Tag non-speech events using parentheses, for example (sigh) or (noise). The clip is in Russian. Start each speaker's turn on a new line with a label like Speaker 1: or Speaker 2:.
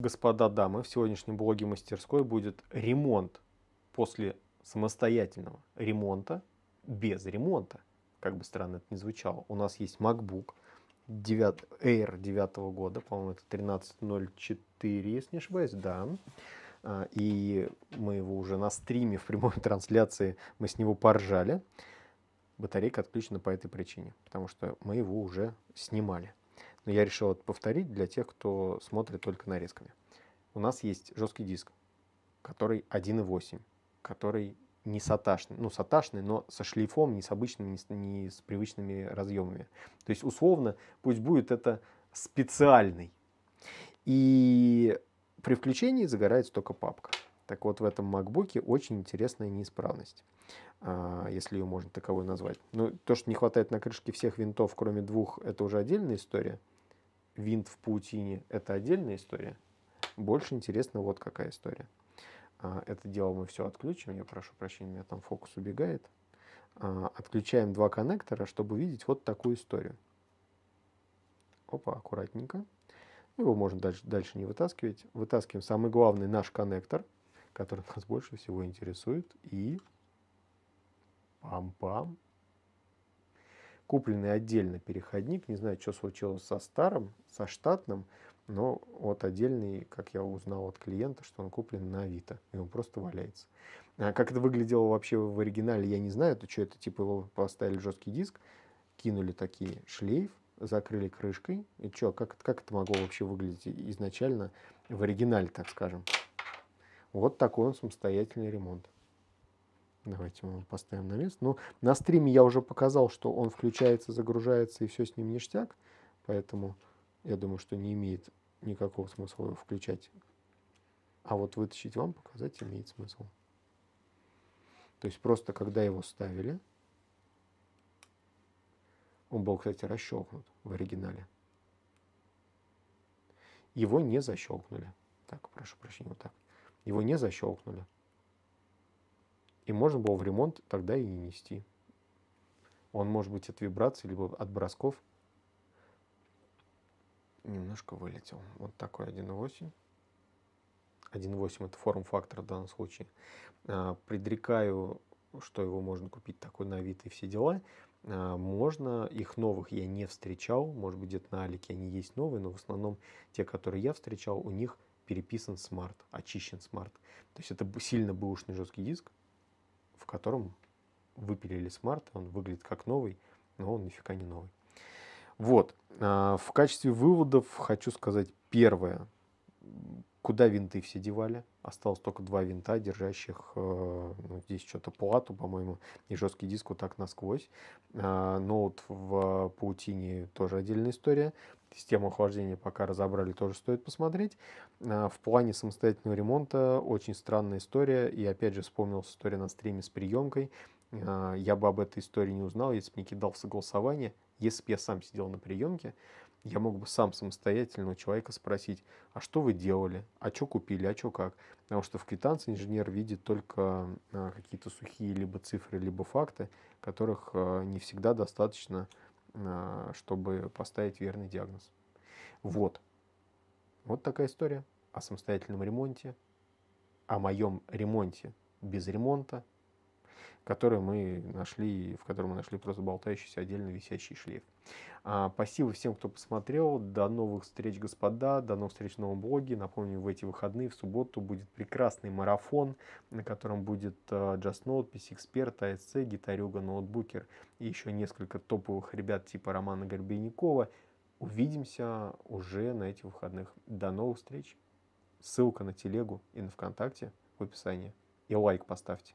Speaker 1: Господа, дамы, в сегодняшнем блоге мастерской будет ремонт после самостоятельного ремонта без ремонта. Как бы странно это ни звучало. У нас есть MacBook 9, Air 9 года, по-моему, это 1304, если не ошибаюсь, да. А, и мы его уже на стриме в прямой (laughs) трансляции, мы с него поржали. Батарейка отключена по этой причине, потому что мы его уже снимали. Но я решил это повторить для тех, кто смотрит только нарезками. У нас есть жесткий диск, который 1.8, который не саташный, ну, саташный, но со шлифом, не с обычными, не с, не с привычными разъемами. То есть, условно, пусть будет это специальный. И при включении загорается только папка. Так вот, в этом MacBook очень интересная неисправность, а, если ее можно таковой назвать. Ну, то, что не хватает на крышке всех винтов, кроме двух, это уже отдельная история – винт в паутине – это отдельная история. Больше интересно вот какая история. А, это дело мы все отключим. Я прошу прощения, у меня там фокус убегает. А, отключаем два коннектора, чтобы увидеть вот такую историю. Опа, аккуратненько. Ну, его можно дальше, дальше не вытаскивать. Вытаскиваем самый главный наш коннектор, который (laughs) нас больше всего интересует. И пам-пам, купленный отдельно переходник. Не знаю, что случилось со старым, со штатным, но вот отдельный, как я узнал от клиента, что он куплен на Авито, и он просто валяется. А как это выглядело вообще в оригинале, я не знаю. Это что, это типа его поставили жесткий диск, кинули такие шлейф, закрыли крышкой. И что, как, как это могло вообще выглядеть изначально в оригинале, так скажем? Вот такой он самостоятельный ремонт. Давайте мы его поставим на место. Но на стриме я уже показал, что он включается, загружается и все с ним ништяк. Поэтому я думаю, что не имеет никакого смысла его включать. А вот вытащить вам, показать имеет смысл. То есть просто когда его ставили, он был, кстати, расщелкнут в оригинале. Его не защелкнули. Так, прошу прощения, вот так. Его не защелкнули. И можно было в ремонт тогда и не нести. Он может быть от вибраций, либо от бросков. Немножко вылетел. Вот такой 1.8. 1.8 это форм-фактор в данном случае. А, предрекаю, что его можно купить такой на вид и все дела. А, можно, их новых я не встречал, может быть где-то на Алике они есть новые, но в основном те, которые я встречал, у них переписан смарт, очищен смарт. То есть это сильно бэушный жесткий диск, в котором выпилили смарт, он выглядит как новый, но он нифига не новый. Вот, а, в качестве выводов хочу сказать первое. Куда винты все девали? Осталось только два винта, держащих э, ну, здесь что-то плату, по-моему, и жесткий диск вот так насквозь. А, Ноут в паутине тоже отдельная история. Систему охлаждения пока разобрали, тоже стоит посмотреть. А, в плане самостоятельного ремонта очень странная история. И опять же вспомнилась история на стриме с приемкой. А, я бы об этой истории не узнал, если бы не кидал в согласование. Если бы я сам сидел на приемке, я мог бы сам самостоятельно у человека спросить, а что вы делали, а что купили, а что как. Потому что в квитанции инженер видит только а, какие-то сухие либо цифры, либо факты, которых не всегда достаточно а, чтобы поставить верный диагноз. Вот. Вот такая история о самостоятельном ремонте, о моем ремонте без ремонта – который мы нашли, в котором мы нашли просто болтающийся отдельно висящий шлейф. А, спасибо всем, кто посмотрел. До новых встреч, господа. До новых встреч в новом блоге. Напомню, в эти выходные, в субботу, будет прекрасный марафон, на котором будет uh, Just Note, PSXpert, ASC, а Гитарюга, Ноутбукер и еще несколько топовых ребят типа Романа Горбейникова. Увидимся уже на этих выходных. До новых встреч. Ссылка на телегу и на ВКонтакте в описании. И лайк поставьте.